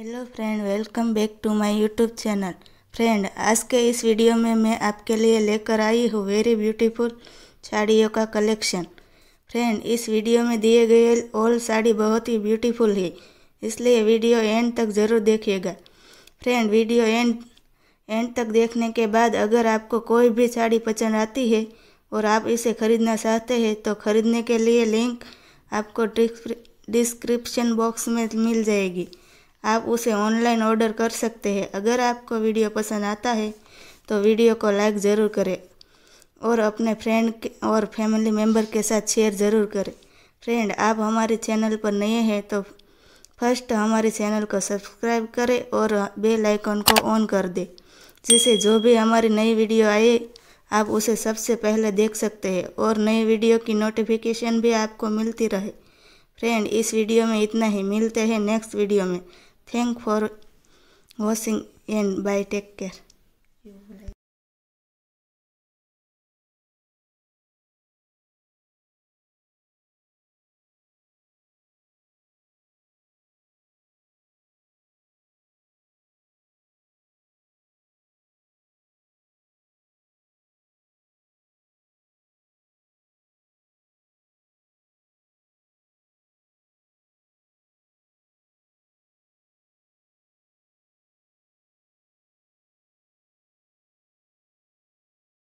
Hello friend welcome back to my YouTube channel friend आज के इस वीडियो में मैं आपके लिए लेकर आई हूँ वेरी ब्यूटीफुल साड़ियों का कलेक्शन फ्रेंड इस वीडियो में दिए गए ऑल साड़ी बहुत ही ब्यूटीफुल है इसलिए वीडियो एंड तक ज़रूर देखिएगा फ्रेंड वीडियो एंड एंड तक देखने के बाद अगर आपको कोई भी साड़ी पसंद आती है और आप इसे ख़रीदना चाहते हैं तो ख़रीदने के लिए लिंक आपको डिस्क्रिप्शन बॉक्स में मिल जाएगी आप उसे ऑनलाइन ऑर्डर कर सकते हैं अगर आपको वीडियो पसंद आता है तो वीडियो को लाइक ज़रूर करें और अपने फ्रेंड और फैमिली मेम्बर के साथ शेयर ज़रूर करें फ्रेंड आप हमारे चैनल पर नए हैं तो फर्स्ट हमारे चैनल को सब्सक्राइब करें और बेल आइकन को ऑन कर दें जिससे जो भी हमारी नई वीडियो आए आप उसे सबसे पहले देख सकते हैं और नई वीडियो की नोटिफिकेशन भी आपको मिलती रहे फ्रेंड इस वीडियो में इतना ही मिलते हैं नेक्स्ट वीडियो में Thank for watching and bye take care.